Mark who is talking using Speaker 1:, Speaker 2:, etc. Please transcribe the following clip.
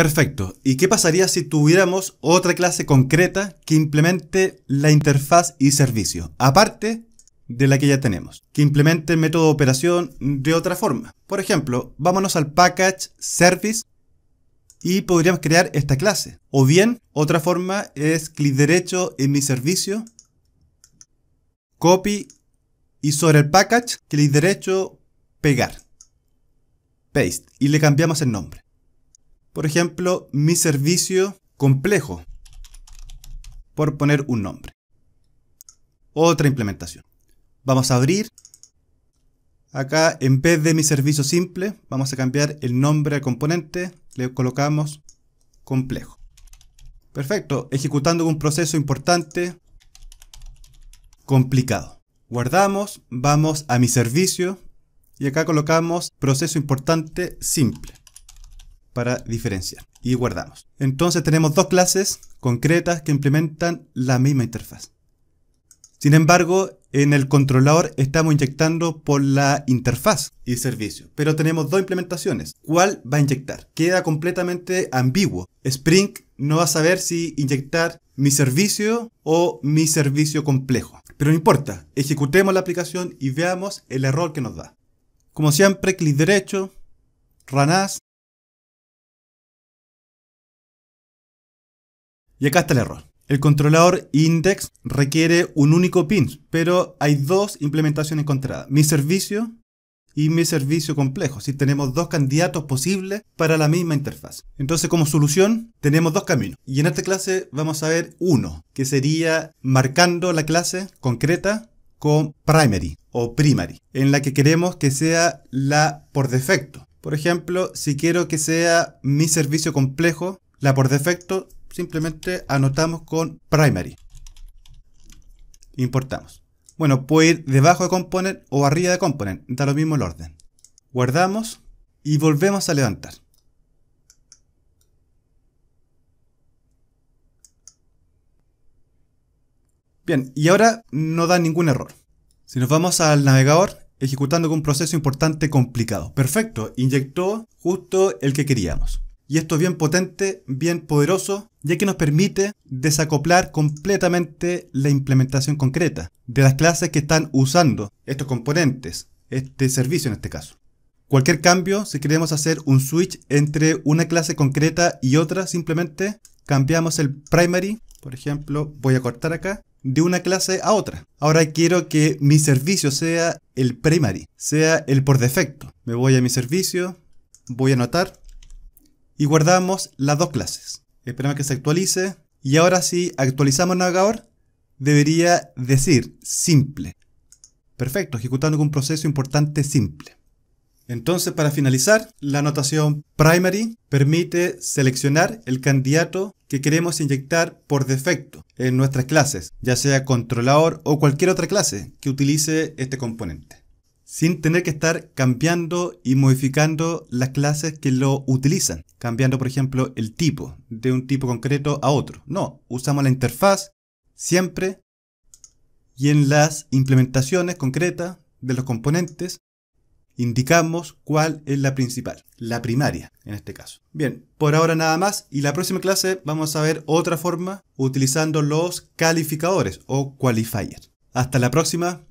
Speaker 1: Perfecto. ¿Y qué pasaría si tuviéramos otra clase concreta que implemente la interfaz y servicio, aparte de la que ya tenemos, que implemente el método de operación de otra forma? Por ejemplo, vámonos al package service y podríamos crear esta clase. O bien, otra forma es clic derecho en mi servicio, copy y sobre el package, clic derecho, pegar, paste y le cambiamos el nombre. Por ejemplo, mi servicio complejo, por poner un nombre. Otra implementación. Vamos a abrir. Acá, en vez de mi servicio simple, vamos a cambiar el nombre al componente. Le colocamos complejo. Perfecto. Ejecutando un proceso importante, complicado. Guardamos, vamos a mi servicio y acá colocamos proceso importante simple para diferenciar. Y guardamos. Entonces tenemos dos clases concretas que implementan la misma interfaz. Sin embargo, en el controlador estamos inyectando por la interfaz y servicio, pero tenemos dos implementaciones. ¿Cuál va a inyectar? Queda completamente ambiguo. Spring no va a saber si inyectar mi servicio o mi servicio complejo. Pero no importa, ejecutemos la aplicación y veamos el error que nos da. Como siempre, clic derecho, as Y acá está el error. El controlador index requiere un único pin, pero hay dos implementaciones encontradas. Mi servicio y mi servicio complejo, si tenemos dos candidatos posibles para la misma interfaz. Entonces como solución tenemos dos caminos y en esta clase vamos a ver uno, que sería marcando la clase concreta con primary o primary, en la que queremos que sea la por defecto. Por ejemplo, si quiero que sea mi servicio complejo, la por defecto simplemente anotamos con primary. Importamos. Bueno, puede ir debajo de component o arriba de component, da lo mismo el orden. Guardamos y volvemos a levantar. Bien, y ahora no da ningún error. Si nos vamos al navegador, ejecutando un proceso importante complicado. Perfecto, inyectó justo el que queríamos. Y esto es bien potente, bien poderoso ya que nos permite desacoplar completamente la implementación concreta de las clases que están usando estos componentes, este servicio en este caso. Cualquier cambio, si queremos hacer un switch entre una clase concreta y otra, simplemente cambiamos el primary, por ejemplo, voy a cortar acá, de una clase a otra. Ahora quiero que mi servicio sea el primary, sea el por defecto. Me voy a mi servicio, voy a anotar y guardamos las dos clases. Esperamos que se actualice. Y ahora si actualizamos navegador, debería decir simple. Perfecto, ejecutando un proceso importante simple. Entonces, para finalizar, la anotación primary permite seleccionar el candidato que queremos inyectar por defecto en nuestras clases, ya sea controlador o cualquier otra clase que utilice este componente sin tener que estar cambiando y modificando las clases que lo utilizan, cambiando por ejemplo el tipo de un tipo concreto a otro. No, usamos la interfaz siempre y en las implementaciones concretas de los componentes indicamos cuál es la principal, la primaria en este caso. Bien, por ahora nada más y la próxima clase vamos a ver otra forma utilizando los calificadores o qualifiers. Hasta la próxima.